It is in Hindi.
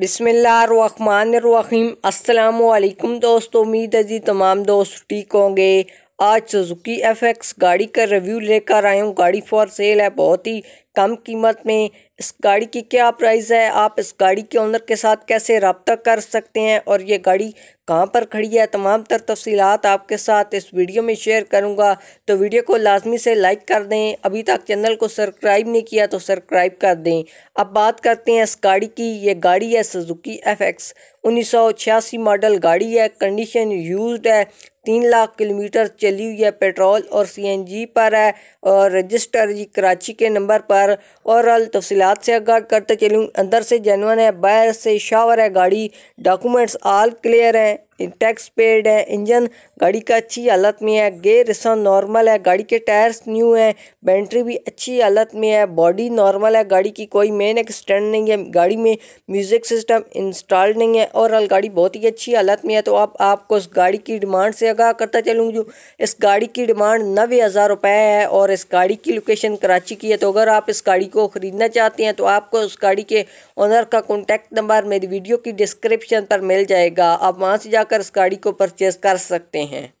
बिसमीम अल्लाम दोस्तों उम्मीद है जी तमाम दोस्त ठीक होंगे आज सुजुकी एफ एक्स गाड़ी का रिव्यू लेकर आया हूँ गाड़ी फॉर सेल है बहुत ही कम कीमत में इस गाड़ी की क्या प्राइस है आप इस गाड़ी के ओनर के साथ कैसे रबता कर सकते हैं और ये गाड़ी कहाँ पर खड़ी है तमाम तर तफसीत आपके साथ इस वीडियो में शेयर करूँगा तो वीडियो को लाजमी से लाइक कर दें अभी तक चैनल को सब्सक्राइब नहीं किया तो सब्सक्राइब कर दें अब बात करते हैं इस गाड़ी की ये गाड़ी है सुजुकी एफ एक्स उन्नीस मॉडल गाड़ी है कंडीशन यूज है तीन लाख किलोमीटर चली हुई है पेट्रोल और सीएनजी पर है और रजिस्टर जी कराची के नंबर पर और तफसीत से आगाह करते चलूँ अंदर से जैनवन है बाहर से शावर है गाड़ी डॉक्यूमेंट्स आल क्लियर हैं टैक्स पेड है इंजन गाड़ी का अच्छी हालत में है गेयर रिसन नॉर्मल है गाड़ी के टायर्स न्यू है बैटरी भी अच्छी हालत में है बॉडी नॉर्मल है गाड़ी की कोई मेन एक्सटेंड नहीं है गाड़ी में म्यूज़िक सिस्टम इंस्टॉल नहीं है और गाड़ी बहुत ही अच्छी हालत में है तो आप आपको उस गाड़ी की डिमांड से आगाह करता चलूँगी जो इस गाड़ी की डिमांड नबे हज़ार रुपये है और इस गाड़ी की लोकेशन कराची की है तो अगर आप इस गाड़ी को ख़रीदना चाहते हैं तो आपको उस गाड़ी के ऑनर का कॉन्टैक्ट नंबर मेरी वीडियो की डिस्क्रिप्शन पर मिल जाएगा आप वहाँ से जा जाकर इस गाड़ी को परचेज कर सकते हैं